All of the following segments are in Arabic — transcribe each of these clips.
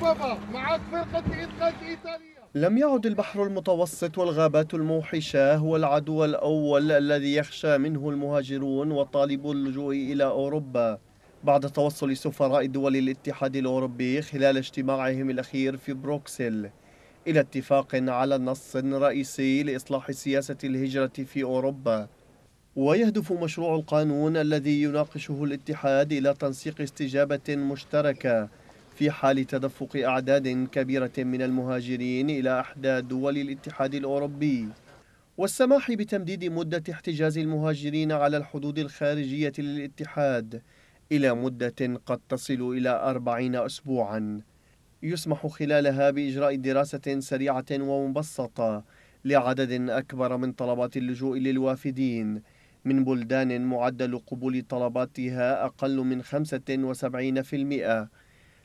بابا معك فرقة إنقاذ إيطاليا لم يعد البحر المتوسط والغابات الموحشة هو العدو الأول الذي يخشى منه المهاجرون وطالبو اللجوء إلى أوروبا بعد توصل سفراء دول الاتحاد الأوروبي خلال اجتماعهم الأخير في بروكسل إلى اتفاق على نص رئيسي لإصلاح سياسة الهجرة في أوروبا ويهدف مشروع القانون الذي يناقشه الاتحاد إلى تنسيق استجابة مشتركة في حال تدفق أعداد كبيرة من المهاجرين إلى أحدى دول الاتحاد الأوروبي والسماح بتمديد مدة احتجاز المهاجرين على الحدود الخارجية للاتحاد إلى مدة قد تصل إلى أربعين أسبوعاً يسمح خلالها بإجراء دراسة سريعة ومبسطة لعدد أكبر من طلبات اللجوء للوافدين من بلدان معدل قبول طلباتها أقل من 75%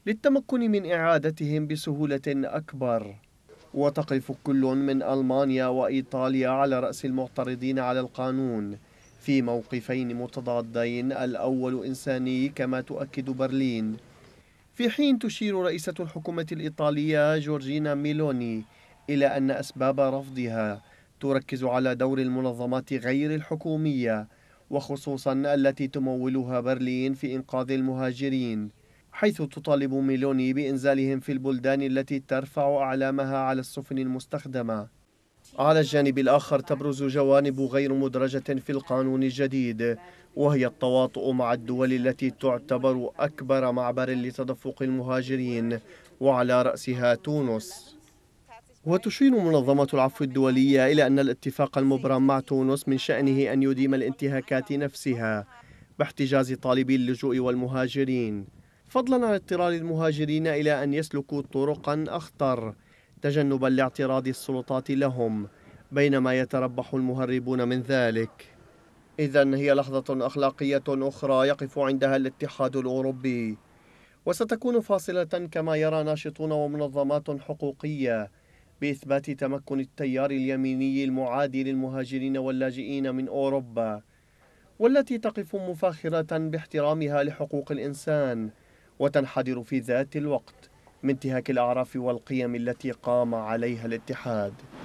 للتمكن من إعادتهم بسهولة أكبر وتقف كل من ألمانيا وإيطاليا على رأس المعترضين على القانون في موقفين متضادين الأول إنساني كما تؤكد برلين في حين تشير رئيسة الحكومة الإيطالية جورجينا ميلوني إلى أن أسباب رفضها تركز على دور المنظمات غير الحكومية وخصوصا التي تمولها برلين في إنقاذ المهاجرين حيث تطالب ميلوني بإنزالهم في البلدان التي ترفع أعلامها على السفن المستخدمة على الجانب الآخر تبرز جوانب غير مدرجة في القانون الجديد وهي التواطؤ مع الدول التي تعتبر أكبر معبر لتدفق المهاجرين وعلى رأسها تونس وتشير منظمة العفو الدولية إلى أن الاتفاق المبرم مع تونس من شأنه أن يديم الانتهاكات نفسها باحتجاز طالبي اللجوء والمهاجرين فضلا عن اضطرار المهاجرين إلى أن يسلكوا طرقا أخطر تجنبا لاعتراض السلطات لهم بينما يتربح المهربون من ذلك إذا هي لحظة أخلاقية أخرى يقف عندها الاتحاد الأوروبي وستكون فاصلة كما يرى ناشطون ومنظمات حقوقية بإثبات تمكن التيار اليميني المعادي للمهاجرين واللاجئين من أوروبا والتي تقف مفاخرة باحترامها لحقوق الإنسان وتنحدر في ذات الوقت من انتهاك الأعراف والقيم التي قام عليها الاتحاد